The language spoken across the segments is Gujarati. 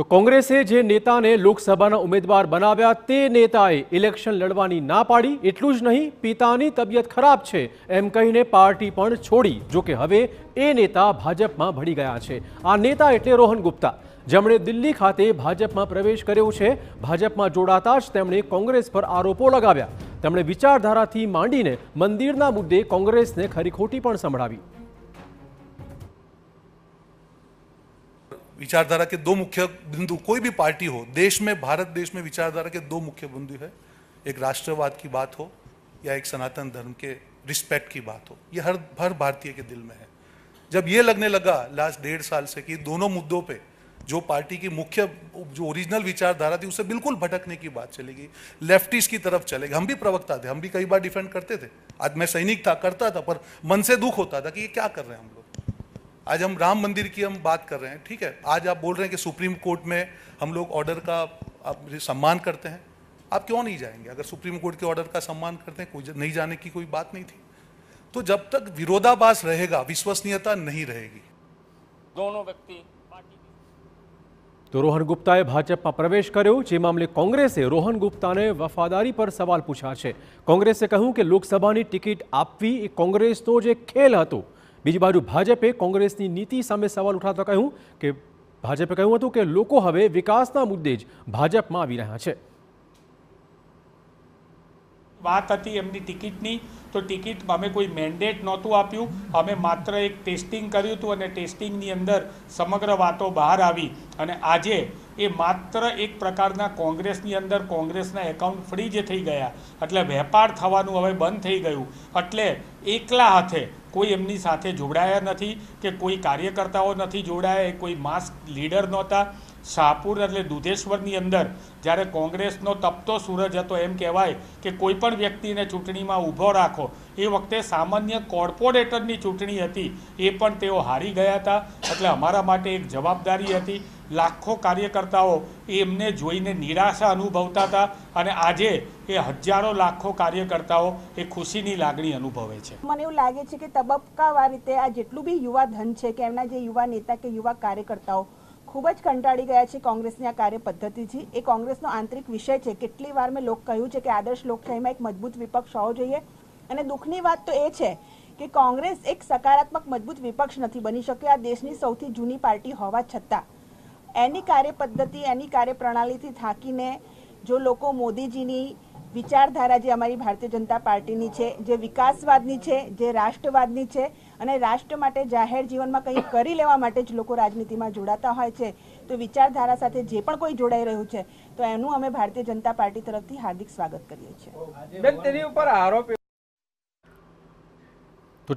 તો કોંગ્રેસે જે નેતાને લોકસભાના ઉમેદવાર બનાવ્યા તે નેતાએ ઇલેક્શન લડવાની ના પાડી એટલું જ નહીં પિતાની તબિયત ખરાબ છે એમ કહીને પાર્ટી પણ છોડી જોકે હવે એ નેતા ભાજપમાં ભળી ગયા છે આ નેતા એટલે રોહન ગુપ્તા જેમણે દિલ્હી ખાતે ભાજપમાં પ્રવેશ કર્યો છે ભાજપમાં જોડાતા જ તેમણે કોંગ્રેસ પર આરોપો લગાવ્યા તેમણે વિચારધારાથી માંડીને મંદિરના મુદ્દે કોંગ્રેસને ખરીખોટી પણ સંભળાવી विचारधारा के दो मुख्य बिंदु कोई भी पार्टी हो देश में भारत देश में विचारधारा के दो मुख्य बिंदु है एक राष्ट्रवाद की बात हो या एक सनातन धर्म के रिस्पेक्ट की बात हो ये हर हर भारतीय के दिल में है जब ये लगने लगा लास्ट डेढ़ साल से कि दोनों मुद्दों पे जो पार्टी की मुख्य जो ओरिजिनल विचारधारा थी उसे बिल्कुल भटकने की बात चली गई लेफ्टिस्ट की तरफ चले गए हम भी प्रवक्ता थे हम भी कई बार डिफेंड करते थे आज मैं सैनिक था करता था पर मन से दुख होता था कि ये क्या कर रहे हैं हम लोग आज हम राम मंदिर की हम बात कर रहे हैं ठीक है आज आप बोल रहे हैं कि सुप्रीम कोर्ट में हम लोग ऑर्डर का आप सम्मान करते हैं आप क्यों नहीं जाएंगे अगर सुप्रीम कोर्ट के ऑर्डर का सम्मान करते हैं कोई नहीं जाने की कोई बात नहीं थी तो जब तक विरोधाभास रहेगा विश्वसनीयता नहीं रहेगी दोनों व्यक्ति तो रोहन તો भाजपा प्रवेश करो પ્રવેશ मामले જે મામલે કોંગ્રેસે રોહન ગુપ્તાને વફાદારી પર સવાલ પૂછ્યા છે કોંગ્રેસે કહ્યું કે લોકસભાની ટિકિટ આપવી એ કોંગ્રેસનો જે ખેલ હતો બીજી બાજુ ભાજપે કોંગ્રેસની નીતિ સામે સવાલ ઉઠાવતા કહ્યું કે ભાજપે કહ્યું હતું કે લોકો હવે વિકાસના મુદ્દે જ ભાજપમાં આવી રહ્યા છે વાત હતી એમની ટિકિટની તો ટિકિટ અમે કોઈ મેન્ડેટ નહોતું આપ્યું અમે માત્ર એક ટેસ્ટિંગ કર્યું હતું અને ટેસ્ટિંગની અંદર સમગ્ર વાતો બહાર આવી અને આજે એ માત્ર એક પ્રકારના કોંગ્રેસની અંદર કોંગ્રેસના એકાઉન્ટ ફ્રી જે થઈ ગયા એટલે વેપાર થવાનું હવે બંધ થઈ ગયું એટલે એકલા હાથે કોઈ એમની સાથે જોડાયા નથી કે કોઈ કાર્યકર્તાઓ નથી જોડાયા કોઈ માસ લીડર નહોતા શાહપુર એટલે દુધેશ્વરની અંદર જ્યારે કોંગ્રેસનો તપતો સૂરજ હતો એમ કહેવાય કે કોઈ પણ વ્યક્તિને ચૂંટણીમાં ઊભો રાખો એ વખતે સામાન્ય કોર્પોરેટરની ચૂંટણી હતી એ પણ તેઓ હારી ગયા હતા એટલે અમારા માટે એક જવાબદારી હતી લાખો કાર્યકર્તાઓ એમને જોઈને નિરાશા અનુભવતા હતા અને આજે એ હજારો લાખો કાર્યકર્તાઓ એ ખુશીની લાગણી અનુભવે છે મને એવું લાગે છે કે તબક્કાવાર રીતે આ જેટલું બી યુવા ધન છે કે એમના જે યુવા નેતા કે યુવા કાર્યકર્તાઓ ખૂબ જ કંટાળી ગયા છે કોંગ્રેસની આ કાર્ય પદ્ધતિથી એ કોંગ્રેસનો આંતરિક વિષય છે કેટલી વાર મેં લોક કહ્યું છે કે આદર્શ લોકશાહીમાં એક મજબૂત વિપક્ષ હોવો જોઈએ અને દુઃખની વાત તો એ છે કે કોંગ્રેસ એક સકારાત્મક મજબૂત વિપક્ષ નથી બની શક્યો આ દેશની સૌથી જૂની પાર્ટી હોવા છતાં એની કાર્યપદ્ધતિ એની કાર્યપ્રણાલીથી થાકીને જો લોકો મોદીજીની વિચારધારા જે અમારી ભારતીય જનતા પાર્ટીની છે જે વિકાસવાદની છે જે રાષ્ટ્રવાદની છે અને રાષ્ટ્ર માટે જાહેર જીવનમાં કંઈક કરી લેવા માટે જ લોકો રાજનીતિમાં જોડાતા હોય છે તો વિચારધારા સાથે જે પણ કોઈ જોડાઈ રહ્યું છે તો એનું અમે ભારતીય જનતા પાર્ટી તરફથી હાર્દિક સ્વાગત કરીએ છીએ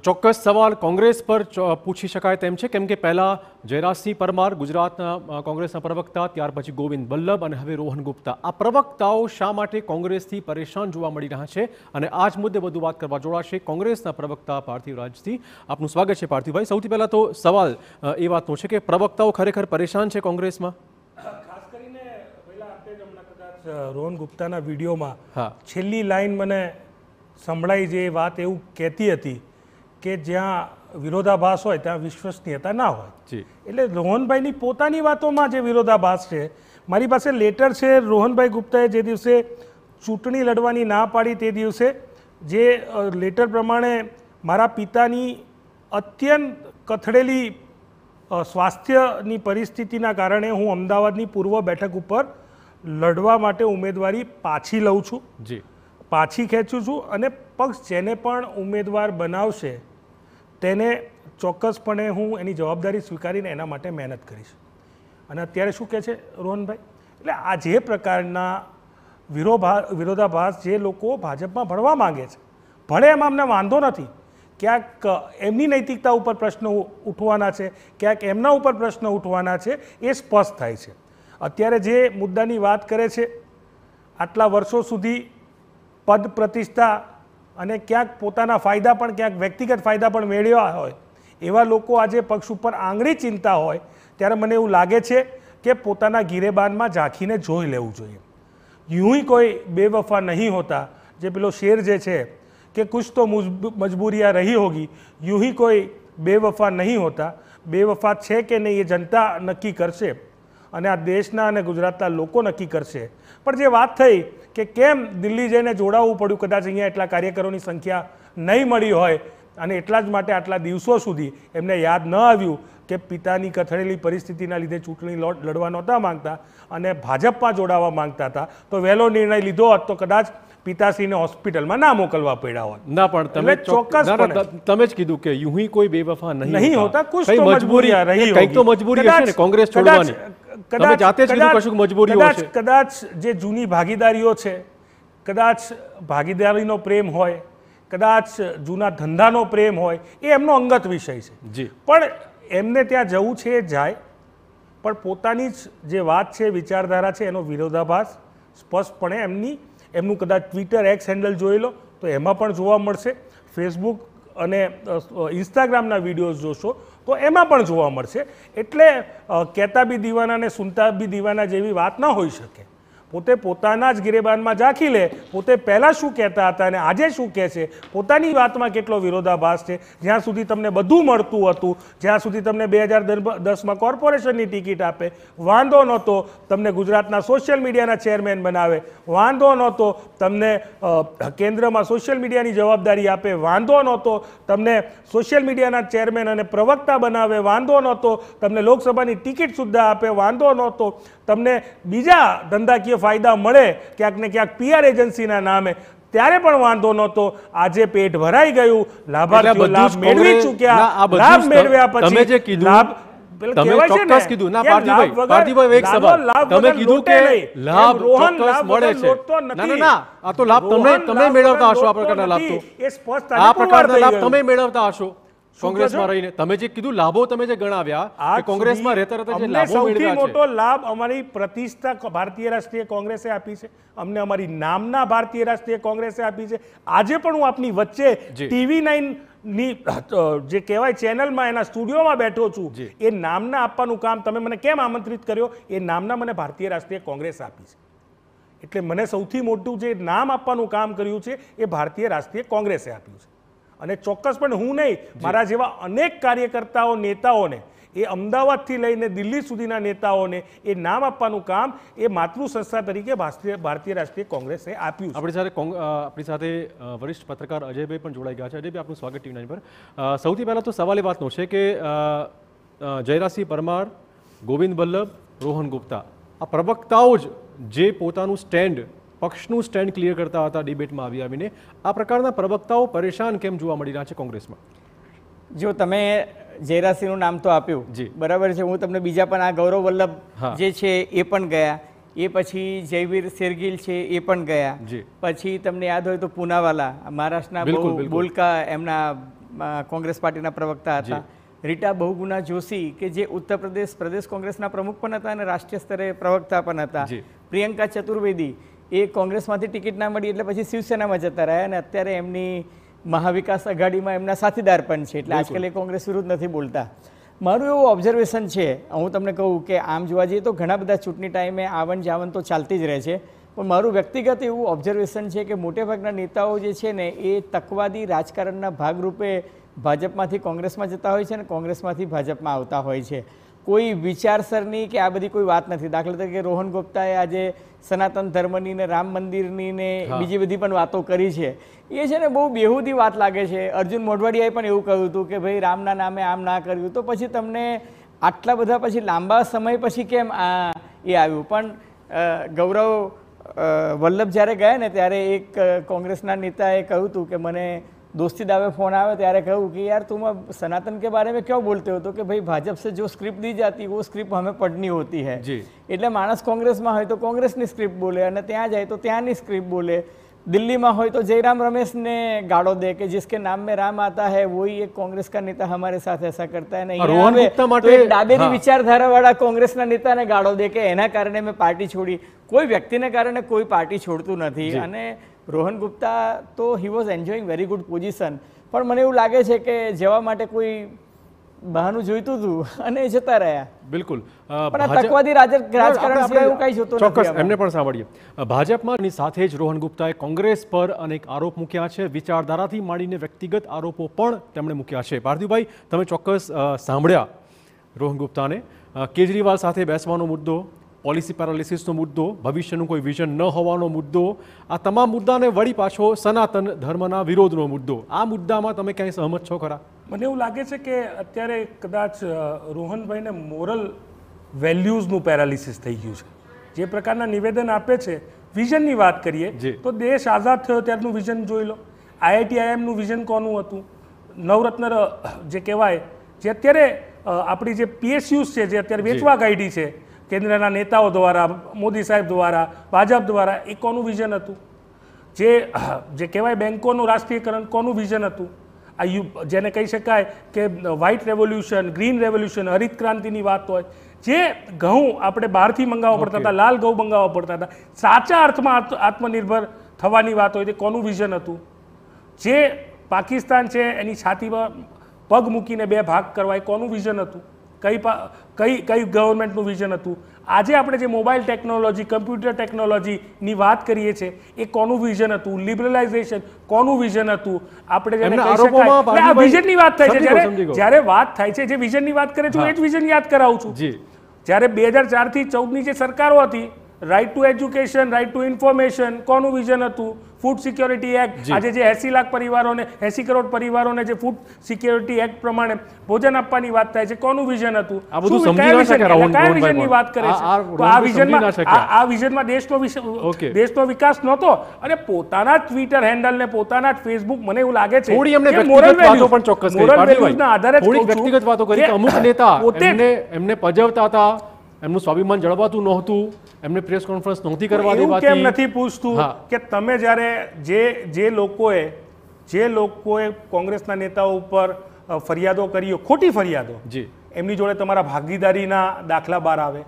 તો ચોક્કસ સવાલ કોંગ્રેસ પર પૂછી શકાય તેમ છે કેમ કે પહેલાં જયરાજસિંહ પરમાર ગુજરાતના કોંગ્રેસના પ્રવક્તા ત્યાર પછી ગોવિંદ વલ્લભ અને હવે રોહન ગુપ્તા આ પ્રવક્તાઓ શા માટે કોંગ્રેસથી પરેશાન જોવા મળી રહ્યા છે અને આ જ મુદ્દે વધુ વાત કરવા જોડાશે કોંગ્રેસના પ્રવક્તા પાર્થિવ રાજથી આપનું સ્વાગત છે પાર્થિવભાઈ સૌથી પહેલાં તો સવાલ એ વાતનો છે કે પ્રવક્તાઓ ખરેખર પરેશાન છે કોંગ્રેસમાં રોહન ગુપ્તાના વિડીયોમાં છેલ્લી લાઈન મને સંભળાઈ જે વાત એવું કહેતી હતી કે જ્યાં વિરોધાભાસ હોય ત્યાં વિશ્વસનીયતા ના હોય એટલે રોહનભાઈની પોતાની વાતોમાં જે વિરોધાભાસ છે મારી પાસે લેટર છે રોહનભાઈ ગુપ્તાએ જે દિવસે ચૂંટણી લડવાની ના પાડી તે દિવસે જે લેટર પ્રમાણે મારા પિતાની અત્યંત કથળેલી સ્વાસ્થ્યની પરિસ્થિતિના કારણે હું અમદાવાદની પૂર્વ બેઠક ઉપર લડવા માટે ઉમેદવારી પાછી લઉં છું જી પાછી ખેંચું છું અને પક્ષ જેને પણ ઉમેદવાર બનાવશે તેને ચોક્કસપણે હું એની જવાબદારી સ્વીકારીને એના માટે મહેનત કરીશ અને અત્યારે શું કહે છે રોહનભાઈ એટલે આ જે પ્રકારના વિરોભા વિરોધાભાસ જે લોકો ભાજપમાં ભણવા માગે છે ભણે એમાં અમને વાંધો નથી ક્યાંક એમની નૈતિકતા ઉપર પ્રશ્નો ઉઠવાના છે ક્યાંક એમના ઉપર પ્રશ્નો ઉઠવાના છે એ સ્પષ્ટ થાય છે અત્યારે જે મુદ્દાની વાત કરે છે આટલા વર્ષો સુધી પદ પ્રતિષ્ઠા અને ક્યાંક પોતાના ફાયદા પણ ક્યાંક વ્યક્તિગત ફાયદા પણ મેળવ્યા હોય એવા લોકો આજે પક્ષ ઉપર આંગળી ચિંતા હોય ત્યારે મને એવું લાગે છે કે પોતાના ગિરેબાનમાં ઝાંખીને જોઈ લેવું જોઈએ यूं કોઈ બેવફા નહીં હોતા જે પેલો શેર જે છે કે કુછ તો મજબૂરિયા રહી હોગી यूं કોઈ બેવફા નહીં હોતા બેવફા છે કે નહીં એ જનતા નક્કી કરશે અને આ દેશના અને ગુજરાતના લોકો નક્કી કરશે પણ જે વાત થઈ કે કેમ દિલ્હી જઈને જોડાવવું પડ્યું કદાચ અહીંયા એટલા કાર્યકરોની સંખ્યા નહીં મળી હોય અને એટલા જ માટે આટલા દિવસો સુધી એમને યાદ ન આવ્યું કે પિતાની કથળેલી પરિસ્થિતિના લીધે ચૂંટણી લડવા નહોતા માંગતા અને ભાજપમાં જોડાવા માંગતા હતા તો વહેલો નિર્ણય લીધો હોત તો કદાચ પિતાશ્રીને હોસ્પિટલમાં ના મોકલવા પડ્યા હોત ના પણ તમે ચોક્કસ તમે જ કીધું કે યુહી કોઈ બેવફા નહીં નહીં હોતા કુછ તો મજબૂરી રહી કંઈક તો મજબૂરી હશે ને કોંગ્રેસ છોડવાની તમે જાતે જ કશું મજબૂરી હશે કદાચ જે જૂની ભાગીદારીઓ છે કદાચ ભાગીદારીનો પ્રેમ હોય કદાચ જૂના ધંધાનો પ્રેમ હોય એ એમનો અંગત વિષય છે જી પણ એમને ત્યાં જવું છે એ જાય પણ પોતાની જ જે વાત છે વિચારધારા છે એનો વિરોધાભાસ સ્પષ્ટપણે એમની એમનું કદાચ ટ્વિટર એક્સ હેન્ડલ જોઈ લો તો એમાં પણ જોવા મળશે ફેસબુક અને ઇન્સ્ટાગ્રામના વિડીયોઝ જોશો તો એમાં પણ જોવા મળશે એટલે કહેતા બી દીવાના અને સુનતા બી દીવાના જેવી વાત ન હોઈ શકે પોતે પોતાના જ ગિરેબાનમાં ઝાંખી લે પોતે પહેલાં શું કહેતા હતા અને આજે શું કહે છે પોતાની વાતમાં કેટલો વિરોધાભાસ છે જ્યાં સુધી તમને બધું મળતું હતું જ્યાં સુધી તમને બે હજાર દસમાં કોર્પોરેશનની ટિકિટ આપે વાંધો નહોતો તમને ગુજરાતના સોશિયલ મીડિયાના ચેરમેન બનાવે વાંધો નહોતો તમને કેન્દ્રમાં સોશિયલ મીડિયાની જવાબદારી આપે વાંધો નહોતો તમને સોશિયલ મીડિયાના ચેરમેન અને પ્રવક્તા બનાવે વાંધો નહોતો તમને લોકસભાની ટિકિટ સુદ્ધા આપે વાંધો નહોતો તમને બીજા ધંધાકીય ફાયદા મળે ક્યાંક ને ક્યાંક પીઆર એજન્સીના નામે ત્યારે પણ વાંધો નહોતો આજે પેટ ભરાઈ ગયું લાભાર્થીઓ લાભ મેળવી ચૂક્યા લાભ મેળવ્યા પછી લાભ તમે ચોક્કસ કીધું ના લાભ તમે મેળવતા હશો આ પ્રકારના લાભ આ પ્રકારના લાભ તમે મેળવતા હશો કોંગ્રેસમાં રહીને તમે જે કીધું લાભો તમે જે ગણાવ્યા આ કોંગ્રેસમાં રહેતા રહેતા જે લાભો સૌથી મોટો લાભ અમારી પ્રતિષ્ઠા ભારતીય રાષ્ટ્રીય કોંગ્રેસે આપી છે અમને અમારી નામના ભારતીય રાષ્ટ્રીય કોંગ્રેસે આપી છે આજે પણ હું આપની વચ્ચે ટીવી નાઇન ની જે કહેવાય ચેનલમાં એના સ્ટુડિયોમાં બેઠો છું એ નામના આપવાનું કામ તમે મને કેમ આમંત્રિત કર્યો એ નામના મને ભારતીય રાષ્ટ્રીય કોંગ્રેસ આપી છે એટલે મને સૌથી મોટું જે નામ આપવાનું કામ કર્યું છે એ ભારતીય રાષ્ટ્રીય કોંગ્રેસે આપ્યું છે અને ચોક્કસ પણ હું નહીં મારા જેવા અનેક કાર્યકર્તાઓ નેતાઓને એ અમદાવાદથી લઈને દિલ્હી સુધીના નેતાઓને એ નામ આપવાનું કામ એ માતૃ સંસ્થા તરીકે ભારતીય રાષ્ટ્રીય કોંગ્રેસે આપ્યું આપણી સાથે આપણી સાથે વરિષ્ઠ પત્રકાર અજયભાઈ પણ જોડાઈ ગયા છે અજયભાઈ આપનું સ્વાગત ટીવી નાઇન પર સૌથી પહેલાં તો સવાલ એ વાતનો છે કે જયરાસિંહ પરમાર ગોવિંદ વલ્લભ રોહન ગુપ્તા આ પ્રવક્તાઓ જ જે પોતાનું સ્ટેન્ડ પક્ષનું સ્ટેન્ડ ક્લિયર કરતા હતા ડિબેટમાં આવી આવીને આ પ્રકારના પ્રવક્તાઓ પરેશાન કેમ જોવા મળી રહ્યા છે કોંગ્રેસમાં જો તમે જયરાસિંહનું નામ તો આપ્યું જી બરાબર છે હું તમને બીજા પણ આ ગૌરવ વલ્લભ જે છે એ પણ ગયા એ પછી જયવીર શેરગીલ છે એ પણ ગયા પછી તમને યાદ હોય તો પુનાવાલા મહારાષ્ટ્રના બોલકા એમના કોંગ્રેસ પાર્ટીના પ્રવક્તા હતા રીટા બહુગુના જોશી કે જે ઉત્તર પ્રદેશ પ્રદેશ કોંગ્રેસના પ્રમુખ પણ હતા અને રાષ્ટ્રીય સ્તરે પ્રવક્તા પણ હતા પ્રિયંકા ચતુર્વેદી એ કોંગ્રેસમાંથી ટિકિટ ના મળી એટલે પછી શિવસેનામાં જતા રહ્યા અને અત્યારે એમની મહાવિકાસ અઘાડીમાં એમના સાથીદાર પણ છે એટલે આજકાલ એ કોંગ્રેસ વિરુદ્ધ નથી બોલતા મારું એવું ઓબ્ઝર્વેશન છે હું તમને કહું કે આમ જોવા જઈએ તો ઘણા બધા ચૂંટણી ટાઈમે આવન જાવન તો ચાલતી જ રહે છે પણ મારું વ્યક્તિગત એવું ઓબ્ઝર્વેશન છે કે મોટેભાગના નેતાઓ જે છે ને એ તકવાદી રાજકારણના ભાગરૂપે ભાજપમાંથી કોંગ્રેસમાં જતા હોય છે અને કોંગ્રેસમાંથી ભાજપમાં આવતા હોય છે કોઈ વિચારસરની કે આ બધી કોઈ વાત નથી દાખલા તરીકે રોહન ગુપ્તાએ આજે સનાતન ધર્મની ને રામ મંદિરની ને બીજી બધી પણ વાતો કરી છે એ છે ને બહુ બેહુદી વાત લાગે છે અર્જુન મોઢવાડિયાએ પણ એવું કહ્યું હતું કે ભાઈ રામના નામે આમ ના કર્યું તો પછી તમને આટલા બધા પછી લાંબા સમય પછી કેમ આ એ આવ્યું પણ ગૌરવ વલ્લભ જ્યારે ગયા ને ત્યારે એક કોંગ્રેસના નેતાએ કહ્યું હતું કે મને दोस्ती दावे फ़ोन आवे त्यारे कहूँ कि यार तुम अब सनातन के बारे में क्यों बोलते हो तो कि भाई भाजपा से जो स्क्रिप्ट दी जाती वो स्क्रिप्ट हमें એટલે માણસ કોંગ્રેસમાં હોય તો કોંગ્રેસની સ્ક્રિપ્ટ બોલે અને ત્યાં જાય તો ત્યાંની સ્ક્રિપ્ટ બોલે દિલ્હીમાં હોય તો જયરામ રમેશને ગાળો દે કે जिसके नाम में राम आता है वही एक કોંગ્રેસ કા નેતા हमारे સાથે ऐसा કરતા है नहीं રોહન ગુપ્તા માટે ડાબેરી કોંગ્રેસના નેતાને ગાળો દે કે એના કારણે મેં પાર્ટી છોડી કોઈ વ્યક્તિને કારણે કોઈ પાર્ટી છોડતું નથી અને રોહન ગુપ્તા તો he was enjoying very good position પણ મને એવું લાગે છે કે જવા માટે કોઈ બહાનું જોઈતું હતું અને જતા રહ્યા બિલકુલ પણ તકવાદી રાજકારણ એવું કઈ જોતું ચોક્કસ એમને પણ સાંભળીએ ભાજપમાં સાથે જ રોહન ગુપ્તાએ કોંગ્રેસ પર અનેક આરોપ મૂક્યા છે વિચારધારાથી માંડીને વ્યક્તિગત આરોપો પણ તેમણે મૂક્યા છે પાર્થિવભાઈ તમે ચોક્કસ સાંભળ્યા રોહન ગુપ્તાને કેજરીવાલ સાથે બેસવાનો મુદ્દો પોલિસી પેરાલિસિસનો મુદ્દો ભવિષ્યનું કોઈ વિઝન ન હોવાનો મુદ્દો આ તમામ મુદ્દાને વળી પાછો સનાતન ધર્મના વિરોધનો મુદ્દો આ મુદ્દામાં તમે ક્યાંય સહમત છો ખરા મને એવું લાગે છે કે અત્યારે કદાચ રોહનભાઈને મોરલ વેલ્યુઝનું પેરાલિસિસ થઈ ગયું છે જે પ્રકારના નિવેદન આપે છે વિઝનની વાત કરીએ તો દેશ આઝાદ થયો ત્યારનું વિઝન જોઈ લો આઈઆઈટી આઈએમનું વિઝન કોનું હતું નવરત્ન જે કહેવાય જે અત્યારે આપણી જે પીએસયુસ છે જે અત્યારે વેચવા ગાઈડી છે કેન્દ્રના નેતાઓ દ્વારા મોદી સાહેબ દ્વારા ભાજપ દ્વારા એ કોનું વિઝન હતું જે જે કહેવાય બેન્કોનું રાષ્ટ્રીયકરણ કોનું વિઝન હતું આ યુ જેને કહી શકાય કે વ્હાઇટ રેવોલ્યુશન ગ્રીન રેવોલ્યુશન હરિત ક્રાંતિની વાત હોય જે ઘઉં આપણે બહારથી મંગાવવા પડતા હતા લાલ ઘઉં મંગાવવા પડતા હતા સાચા અર્થમાં આત્મનિર્ભર થવાની વાત હોય તે કોનું વિઝન હતું જે પાકિસ્તાન છે એની છાતીમાં પગ મૂકીને બે ભાગ કરવા એ કોનું વિઝન હતું કઈ કઈ કઈ ગવર્મેન્ટનું વિઝન હતું આજે આપણે જે મોબાઈલ ટેકનોલોજી કમ્પ્યુટર ટેકનોલોજીની વાત કરીએ છીએ એ કોનું વિઝન હતું લિબરલાઇઝેશન કોનું વિઝન હતું આપણે જેને આ વિઝનની વાત થાય છે જ્યારે જ્યારે વાત થાય છે જે વિઝનની વાત કરે છે એ જ વિઝન યાદ કરાવું છું જ્યારે બે હજાર ચારથી ચૌદની જે સરકારો હતી right to education right to information કોનું વિઝન હતું ફૂડ સિક્યોરિટી એક્ટ આજે જે એસી લાખ પરિવારોને એસી કરોડ પરિવારોને જે ફૂડ સિક્યોરિટી એક્ટ પ્રમાણે ભોજન આપવાની વાત થાય છે કોનું વિઝન હતું કયા વિઝનની વાત કરે છે આ વિઝનમાં આ વિઝનમાં દેશનો દેશનો વિકાસ નહોતો અને પોતાના ટ્વિટર હેન્ડલ ને પોતાના ફેસબુક મને એવું લાગે છે થોડી એમને વ્યક્તિગત વાતો પણ ચોક્કસ કરી આધારે થોડી વ્યક્તિગત વાતો કરી કે અમુક નેતા એમને એમને પજવતા હતા એમનું સ્વાભિમાન જળવાતું નહોતું એમને પ્રેસ કોન્ફરન્સ નહોતી કરવા દેવાતી કેમ નથી પૂછતું કે તમે જ્યારે જે જે લોકોએ જે લોકોએ કોંગ્રેસના નેતાઓ ઉપર ફરિયાદો કરીઓ ખોટી ફરિયાદો જી એમની જોડે તમારા ભાગીદારીના દાખલા બહાર આવે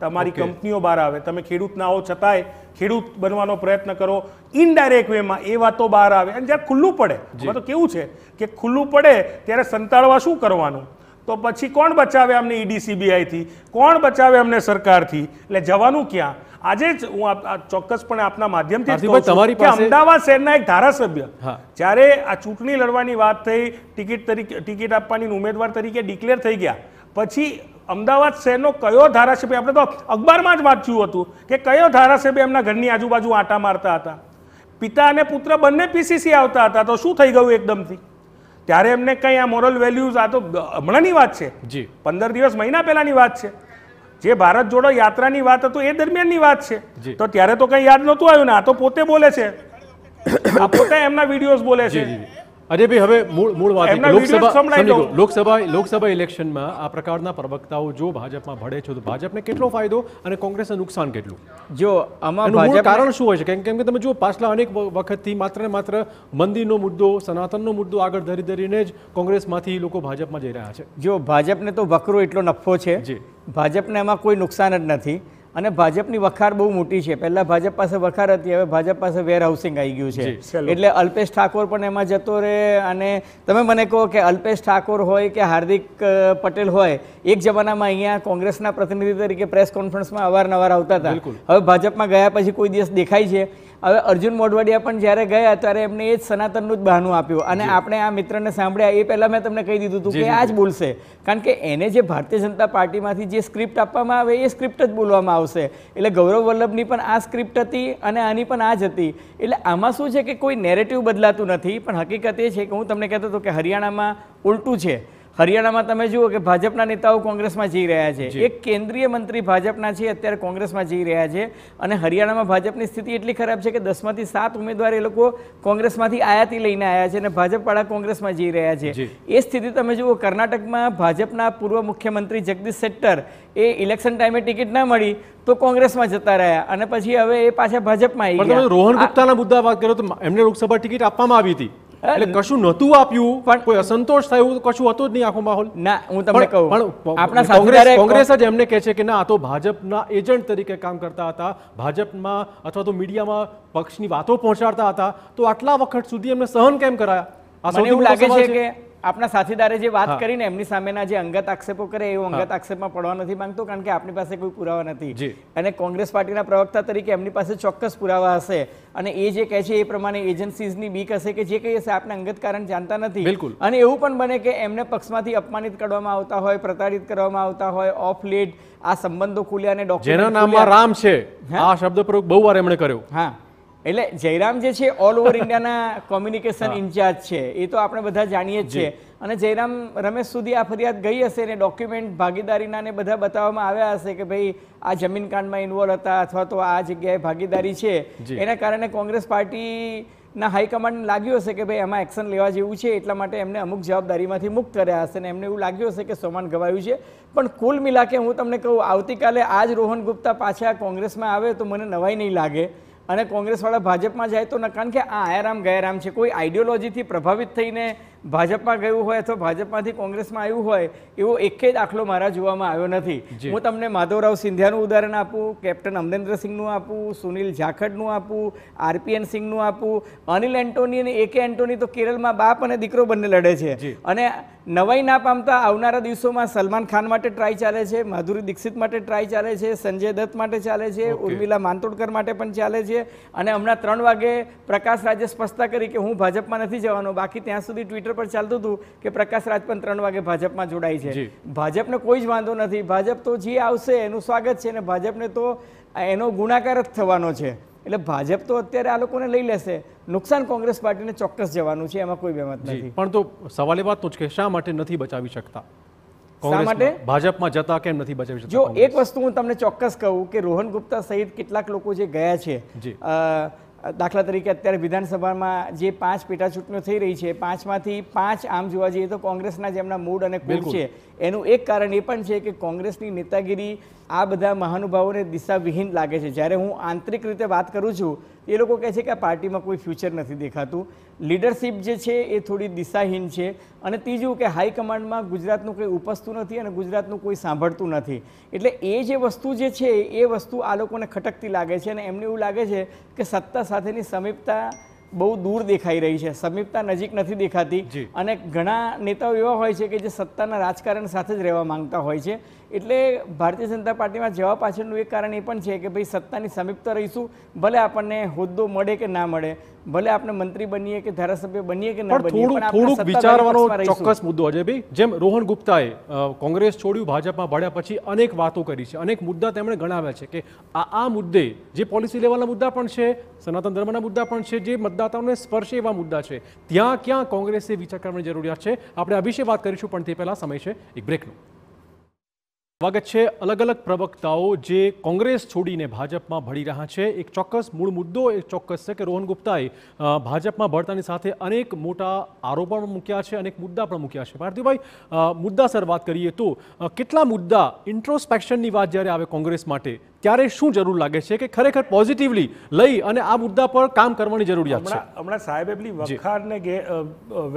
તમારી કંપનીઓ બહાર આવે તમે ખેડૂત ના હો છતાંય ખેડૂત બનવાનો પ્રયત્ન કરો ઇનડાયરેક્ટ વેમાં એ વાતો બહાર આવે અને જ્યારે ખુલ્લું પડે તો કેવું છે કે ખુલ્લું પડે ત્યારે સંતાડવા શું કરવાનું તો પછી કોણ બચાવે અમને ઈડી સીબીઆઈથી કોણ બચાવે અમને સરકારથી એટલે જવાનું ક્યાં આજે જ હું ચોક્કસપણે આપના માધ્યમથી તમારી અમદાવાદ શહેરના એક ધારાસભ્ય જ્યારે આ ચૂંટણી લડવાની વાત થઈ ટિકિટ તરીકે ટિકિટ આપવાની ઉમેદવાર તરીકે ડિક્લેર થઈ ગયા પછી અમદાવાદ શહેરનો કયો ધારાસભ્ય આપણે તો અખબારમાં જ વાંચ્યું હતું કે કયો ધારાસભ્ય એમના ઘરની આજુબાજુ આંટા મારતા હતા પિતા અને પુત્ર બંને પીસીસી આવતા હતા તો શું થઈ ગયું એકદમથી ત્યારે એમને કંઈ આ મોરલ વેલ્યુઝ આ તો હમણાંની વાત છે જી પંદર દિવસ મહિના પહેલાની વાત છે જે ભારત જોડો યાત્રાની વાત હતું એ દરમિયાનની વાત છે તો ત્યારે તો કંઈ યાદ નહોતું આવ્યું ને આ તો પોતે બોલે છે આ પોતે એમના વિડીયોઝ બોલે છે ભાઈ હવે મૂળ મૂળ વાત લોકસભા લોકસભા લોકસભા ઇલેક્શનમાં આ પ્રકારના પ્રવક્તાઓ જો ભાજપમાં ભળે છે તો ભાજપને કેટલો ફાયદો અને કોંગ્રેસને નુકસાન કેટલું જો આમાં કારણ શું હોય છે કેમ કેમ કે તમે જો પાછલા અનેક વખતથી માત્ર ને માત્ર મંદિરનો મુદ્દો સનાતનનો મુદ્દો આગળ ધરી ધરીને જ કોંગ્રેસમાંથી લોકો ભાજપમાં જઈ રહ્યા છે જો ભાજપને તો વકરો એટલો નફો છે ભાજપને એમાં કોઈ નુકસાન જ નથી અને ભાજપની વખાર બહુ મોટી છે પહેલાં ભાજપ પાસે વખાર હતી હવે ભાજપ પાસે વેર હાઉસિંગ આવી ગયું છે એટલે અલ્પેશ ઠાકોર પણ એમાં જતો રહે અને તમે મને કહો કે અલ્પેશ ઠાકોર હોય કે હાર્દિક પટેલ હોય એક જમાનામાં અહીંયા કોંગ્રેસના પ્રતિનિધિ તરીકે પ્રેસ કોન્ફરન્સમાં અવારનવાર આવતા હતા હવે ભાજપમાં ગયા પછી કોઈ દિવસ દેખાય છે હવે અર્જુન મોઢવાડિયા પણ જ્યારે ગયા ત્યારે એમને એ જ સનાતનનું જ બહાનું આપ્યું અને આપણે આ મિત્રને સાંભળ્યા એ પહેલાં મેં તમને કહી દીધું હતું કે આ જ બોલશે કારણ કે એને જે ભારતીય જનતા પાર્ટીમાંથી જે સ્ક્રિપ્ટ આપવામાં આવે એ સ્ક્રિપ્ટ જ બોલવામાં આવશે એટલે ગૌરવ વલ્લભની પણ આ સ્ક્રિપ્ટ હતી અને આની પણ આ જ હતી એટલે આમાં શું છે કે કોઈ નેરેટિવ બદલાતું નથી પણ હકીકત એ છે કે હું તમને કહેતો હતો કે હરિયાણામાં ઉલટું છે હરિયાણામાં તમે જુઓ કે ભાજપના નેતાઓ કોંગ્રેસમાં જઈ રહ્યા છે એક કેન્દ્રીય મંત્રી ભાજપના છે અત્યારે કોંગ્રેસમાં જઈ રહ્યા છે અને હરિયાણામાં ભાજપની સ્થિતિ એટલી ખરાબ છે કે દસમાંથી સાત ઉમેદવાર એ લોકો કોંગ્રેસમાંથી આયાતી લઈને આવ્યા છે અને ભાજપવાળા કોંગ્રેસમાં જઈ રહ્યા છે એ સ્થિતિ તમે જુઓ કર્ણાટકમાં ભાજપના પૂર્વ મુખ્યમંત્રી જગદીશ શેટ્ટર એ ઇલેક્શન ટાઈમે ટિકિટ ના મળી તો કોંગ્રેસમાં જતા રહ્યા અને પછી હવે એ પાછા ભાજપમાં આવી ગયા રોહન ગુપ્તાના મુદ્દા વાત કરો તો એમને લોકસભા ટિકિટ આપવામાં આવી હતી એટલે કશું નહોતું આપ્યું પણ કોઈ અસંતોષ થયો તો કશું હતું જ નહીં આખો માહોલ ના હું તમને કહું પણ આપણા કોંગ્રેસ જ એમને કહે છે કે ના આ તો ભાજપના એજન્ટ તરીકે કામ કરતા હતા ભાજપમાં અથવા તો મીડિયામાં પક્ષની વાતો પહોંચાડતા હતા તો આટલા વખત સુધી એમને સહન કેમ કરાયા આ એવું લાગે છે કે આપણા સાથીદારે જે વાત કરીને એમની સામેના જે અંગત આક્ષેપો કરે એ અંગત આક્ષેપમાં પડવા નથી માંગતો કારણ કે આપણી પાસે કોઈ પુરાવા નથી અને કોંગ્રેસ પાર્ટીના પ્રવક્તા તરીકે એમની પાસે ચોક્કસ પુરાવા હશે અને એ જે કહે છે એ પ્રમાણે એજન્સીઝની બીક હશે કે જે કહી હશે આપણે અંગત કારણ જાણતા નથી બિલકુલ અને એવું પણ બને કે એમને પક્ષમાંથી અપમાનિત કરવામાં આવતા હોય પ્રતાડિત કરવામાં આવતા હોય ઓફ લીડ આ સંબંધો ખુલ્યા અને ડોક્ટર જેના નામમાં રામ છે આ શબ્દ પ્રયોગ બહુ વાર એમણે કર્યો હા એટલે જયરામ જે છે ઓલ ઓવર ઇન્ડિયાના કોમ્યુનિકેશન ઇન્ચાર્જ છે એ તો આપણે બધા જાણીએ જ છીએ અને જયરામ રમેશ સુધી આ ફરિયાદ ગઈ હશે ને ડોક્યુમેન્ટ ભાગીદારીના ને બધા બતાવવામાં આવ્યા હશે કે ભાઈ આ જમીન કાંડમાં ઇન્વોલ્વ હતા અથવા તો આ જગ્યાએ ભાગીદારી છે એના કારણે કોંગ્રેસ પાર્ટીના હાઈકમાન્ડને લાગ્યું હશે કે ભાઈ એમાં એક્શન લેવા જેવું છે એટલા માટે એમને અમુક જવાબદારીમાંથી મુક્ત કર્યા હશે ને એમને એવું લાગ્યું હશે કે સોમાન ગવાયું છે પણ કુલ મિલાકે હું તમને કહું આવતીકાલે આ જ રોહન ગુપ્તા પાછા કોંગ્રેસમાં આવે તો મને નવાઈ નહીં લાગે અને કોંગ્રેસવાળા ભાજપમાં જાય તો ન કારણ કે આ આયારામ ગયારામ છે કોઈ આઈડિયોલોજીથી પ્રભાવિત થઈને ભાજપમાં ગયું હોય અથવા ભાજપમાંથી કોંગ્રેસમાં આવ્યું હોય એવો એક જ દાખલો મારા જોવામાં આવ્યો નથી હું તમને માધવરાવ સિંધિયાનું ઉદાહરણ આપું કેપ્ટન અમરેન્દ્રસિંહનું આપું સુનિલ ઝાખડનું આપું આરપીએન સિંહનું આપું અનિલ એન્ટોની અને એ કે એન્ટોની તો કેરળમાં બાપ અને દીકરો બંને લડે છે અને નવાઈ ના પામતા આવનારા દિવસોમાં સલમાન ખાન માટે ટ્રાય ચાલે છે માધુરી દીક્ષિત માટે ટ્રાય ચાલે છે સંજય દત્ત માટે ચાલે છે ઉર્મિલા માનતોડકર માટે પણ ચાલે છે અને હમણાં ત્રણ વાગે પ્રકાશ રાજે સ્પષ્ટતા કરી કે હું ભાજપમાં નથી જવાનો બાકી ત્યાં સુધી ટ્વિટર પર ચાલતું હતું કે પ્રકાશ રાજ પણ ત્રણ વાગે ભાજપમાં જોડાય છે ભાજપને કોઈ જ વાંધો નથી ભાજપ તો જે આવશે એનું સ્વાગત છે અને ભાજપને તો એનો ગુણાકાર જ થવાનો છે એટલે ભાજપ તો અત્યારે આ લોકોને લઈ લેશે નુકસાન કોંગ્રેસ પાર્ટીને ચોક્કસ જવાનું છે એમાં કોઈ બેમત નથી પણ તો સવાલ એ વાત જ કે શા માટે નથી બચાવી શકતા કોંગ્રેસ માટે ભાજપમાં જતા કેમ નથી બચાવી શકતા જો એક વસ્તુ હું તમને ચોક્કસ કહું કે રોહન ગુપ્તા સહિત કેટલાક લોકો જે ગયા છે દાખલા તરીકે અત્યારે વિધાનસભામાં જે પાંચ પેટા થઈ રહી છે પાંચમાંથી પાંચ આમ જોવા જઈએ તો કોંગ્રેસના જેમના મૂડ અને કુલ છે એનું એક કારણ એ પણ છે કે કોંગ્રેસની નેતાગીરી આ બધા મહાનુભાવોને દિશાવિહીન લાગે છે જ્યારે હું આંતરિક રીતે વાત કરું છું એ લોકો કહે છે કે આ પાર્ટીમાં કોઈ ફ્યુચર નથી દેખાતું લીડરશિપ જે છે એ થોડી દિશાહીન છે અને ત્રીજું કે હાઈકમાન્ડમાં ગુજરાતનું કંઈ ઉપસતું નથી અને ગુજરાતનું કોઈ સાંભળતું નથી એટલે એ જે વસ્તુ જે છે એ વસ્તુ આ લોકોને ખટકતી લાગે છે અને એમને એવું લાગે છે કે સત્તા સાથેની સમીપતા બહુ દૂર દેખાઈ રહી છે સમીપતા નજીક નથી દેખાતી અને ઘણા નેતાઓ એવા હોય છે કે જે સત્તાના રાજકારણ સાથે જ રહેવા માંગતા હોય છે એટલે ભારતીય જનતા પાર્ટીમાં જવા પાછળનું એક કારણ એ પણ છે કે ભાઈ સત્તાની સમીપ રહીશું ભલે આપણને હોદ્દો મળે કે ના મળે ભલે આપણે મંત્રી બનીએ કે ધારાસભ્ય બનીએ કે ના બનીએ થોડુંક વિચારવાનો ચોક્કસ મુદ્દો અજય ભાઈ જેમ રોહન ગુપ્તાએ કોંગ્રેસ છોડ્યું ભાજપમાં ભળ્યા પછી અનેક વાતો કરી છે અનેક મુદ્દા તેમણે ગણાવ્યા છે કે આ આ મુદ્દે જે પોલિસી લેવાના મુદ્દા પણ છે સનાતન ધર્મના મુદ્દા પણ છે જે મતદાતાઓને સ્પર્શે એવા મુદ્દા છે ત્યાં ક્યાં કોંગ્રેસે વિચાર કરવાની જરૂરિયાત છે આપણે વિશે વાત કરીશું પણ તે પહેલાં સમય છે એક બ્રેકનું સ્વાગત છે અલગ અલગ પ્રવક્તાઓ જે કોંગ્રેસ છોડીને ભાજપમાં ભળી રહ્યા છે એક ચોક્કસ મૂળ મુદ્દો એક ચોક્કસ છે કે રોહન ગુપ્તાએ ભાજપમાં ભળતાની સાથે અનેક મોટા આરોપ પણ મૂક્યા છે અનેક મુદ્દા પણ મૂક્યા છે પાર્થિવભાઈ મુદ્દાસર વાત કરીએ તો કેટલા મુદ્દા ઇન્ટ્રોસ્પેક્શનની વાત જ્યારે આવે કોંગ્રેસ માટે ત્યારે શું જરૂર લાગે છે કે ખરેખર પોઝિટિવલી લઈ અને આ મુદ્દા પર કામ કરવાની જરૂરિયાત છે હમણાં સાહેબ એટલી વખાણને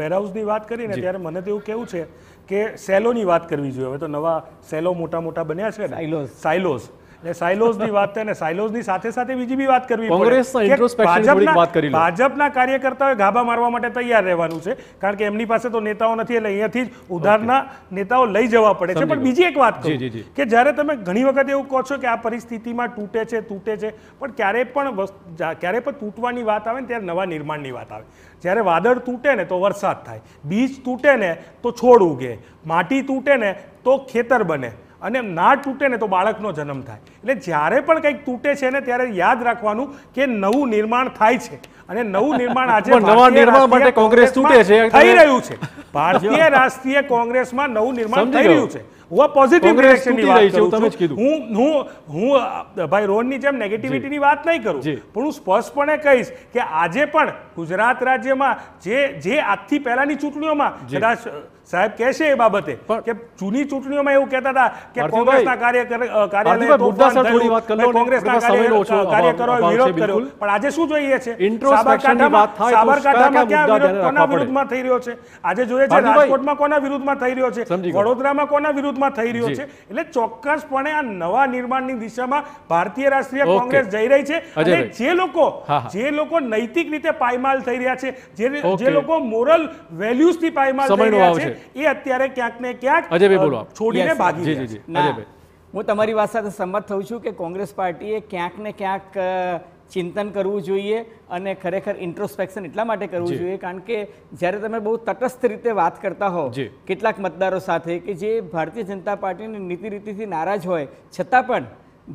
વેરહાઉસની વાત કરીને ત્યારે મને તો એવું કેવું છે કે સેલોની વાત કરવી જોઈએ હવે તો નવા સેલો મોટા મોટા બન્યા છે સાઇલોઝ સાઇલોઝ ને સાયલોઝની વાત અને સાયલોઝની સાથે સાથે બીજી બી વાત કરવી કોંગ્રેસના ભાજપના કાર્યકર્તાઓએ ગાભા મારવા માટે તૈયાર રહેવાનું છે કારણ કે એમની પાસે તો નેતાઓ નથી એટલે અહીંયાથી જ ઉધારના નેતાઓ લઈ જવા પડે છે પણ બીજી એક વાત કહું કે જ્યારે તમે ઘણી વખત એવું કહો છો કે આ પરિસ્થિતિમાં તૂટે છે તૂટે છે પણ ક્યારે પણ ક્યારે પણ તૂટવાની વાત આવે ને ત્યારે નવા નિર્માણની વાત આવે જ્યારે વાદળ તૂટે ને તો વરસાદ થાય બીજ તૂટે ને તો છોડ ઉગે માટી તૂટે ને તો ખેતર બને અને ના તૂટે ને તો બાળકનો જન્મ થાય એટલે જ્યારે પણ કંઈક તૂટે છે ને ત્યારે યાદ રાખવાનું કે નવું નિર્માણ થાય છે અને નવું નિર્માણ આજે નવા નિર્માણ માટે કોંગ્રેસ તૂટે છે થઈ રહ્યું છે ભારતીય રાષ્ટ્રીય કોંગ્રેસમાં નવું નિર્માણ થઈ રહ્યું છે હું પોઝિટિવ હું હું હું ભાઈ રોનની જેમ નેગેટિવિટીની વાત નહીં કરું પણ હું સ્પષ્ટપણે કહીશ કે આજે પણ ગુજરાત રાજ્યમાં જે જે આજથી પહેલાની ચૂંટણીઓમાં કદાચ સાહેબ કહેશે એ બાબતે કે જૂની ચૂંટણીઓમાં એવું કહેતા હતા કે કોંગ્રેસના કાર્યકર કોંગ્રેસના કાર્યકરો વિરોધ કર્યો પણ આજે શું જોઈએ છે સાબરકાંઠામાં ક્યાં વિરોધ કોના વિરુદ્ધમાં થઈ રહ્યો છે આજે જોઈએ છે રાજકોટમાં કોના વિરુદ્ધમાં થઈ રહ્યો છે વડોદરામાં કોના વિરુદ્ધમાં થઈ રહ્યો છે એટલે ચોક્કસપણે આ નવા નિર્માણની દિશામાં ભારતીય રાષ્ટ્રીય કોંગ્રેસ જઈ રહી છે અને જે લોકો જે લોકો નૈતિક રીતે પાયમાલ થઈ રહ્યા છે જે લોકો મોરલ વેલ્યુઝથી પાયમાલ થઈ રહ્યા છે એ અત્યારે ક્યાંક ને ક્યાંક છોડીને ભાગી હું તમારી વાત સાથે સંમત થઉં છું કે કોંગ્રેસ પાર્ટીએ ક્યાંક ને ક્યાંક ચિંતન કરવું જોઈએ અને ખરેખર ઇન્ટ્રોસ્પેક્શન એટલા માટે કરવું જોઈએ કારણ કે જ્યારે તમે બહુ તટસ્થ રીતે વાત કરતા હો કેટલાક મતદારો સાથે કે જે ભારતીય જનતા પાર્ટીની નીતિ નારાજ હોય છતાં પણ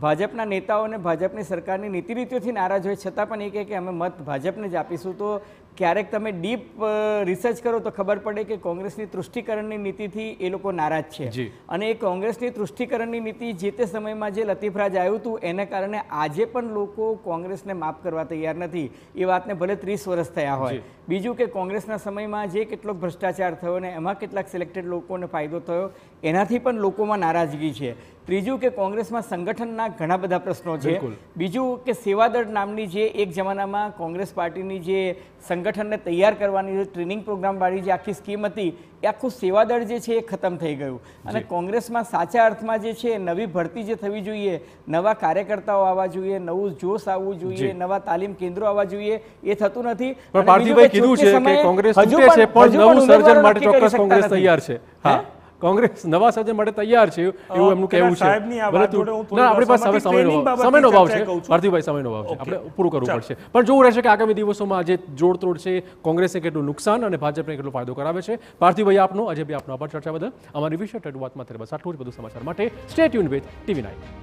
ભાજપના નેતાઓને ભાજપની સરકારની નીતિ નારાજ હોય છતાં પણ એ કહે કે અમે મત ભાજપને જ આપીશું તો ક્યારેક તમે ડીપ રિસર્ચ કરો તો ખબર પડે કે કોંગ્રેસની તૃષ્ટિકરણની નીતિથી એ લોકો નારાજ છે અને એ કોંગ્રેસની તૃષ્ટિકરણની નીતિ જે તે સમયમાં જે લતીફરાજ આવ્યું હતું એને કારણે આજે પણ લોકો કોંગ્રેસને માફ કરવા તૈયાર નથી એ વાતને ભલે ત્રીસ વર્ષ થયા હોય બીજું કે કોંગ્રેસના સમયમાં જે કેટલોક ભ્રષ્ટાચાર થયો અને એમાં કેટલાક સિલેક્ટેડ લોકોને ફાયદો થયો એનાથી પણ લોકોમાં નારાજગી છે ત્રીજું કે કોંગ્રેસમાં સંગઠનના ઘણા બધા પ્રશ્નો છે બીજું કે સેવાદળ નામની જે એક જમાનામાં કોંગ્રેસ પાર્ટીની જે સંગઠનને તૈયાર કરવાની જે ટ્રેનિંગ પ્રોગ્રામવાળી જે આખી સ્કીમ હતી એ આખું સેવાદળ જે છે એ ખતમ થઈ ગયું અને કોંગ્રેસમાં સાચા અર્થમાં જે છે નવી ભરતી જે થવી જોઈએ નવા કાર્યકર્તાઓ આવવા જોઈએ નવું જોશ આવવું જોઈએ નવા તાલીમ કેન્દ્રો આવવા જોઈએ એ થતું નથી પાર્થિવભાઈ કીધું છે કે કોંગ્રેસ છે પણ નવું સર્જન માટે ચોક્કસ કોંગ્રેસ તૈયાર છે હા કોંગ્રેસ નવા સજ્જન માટે તૈયાર છે એવું એમનું કહેવું છે ના આપણી પાસે હવે સમયનો સમયનો ભાવ છે પાર્થિવભાઈ સમયનો ભાવ છે આપણે પૂરું કરવું પડશે પણ જોવું રહેશે કે આગામી દિવસોમાં આજે જોડતોડ છે કોંગ્રેસને કેટલું નુકસાન અને ભાજપને કેટલો ફાયદો કરાવે છે પાર્થિવભાઈ આપનો અજય બી આપનો આભાર ચર્ચા બદલ અમારી વિશે ટડુ વાતમાં બસ આટલું જ બધું સમાચાર માટે સ્ટેટ યુન વિથ ટીવી નાઇન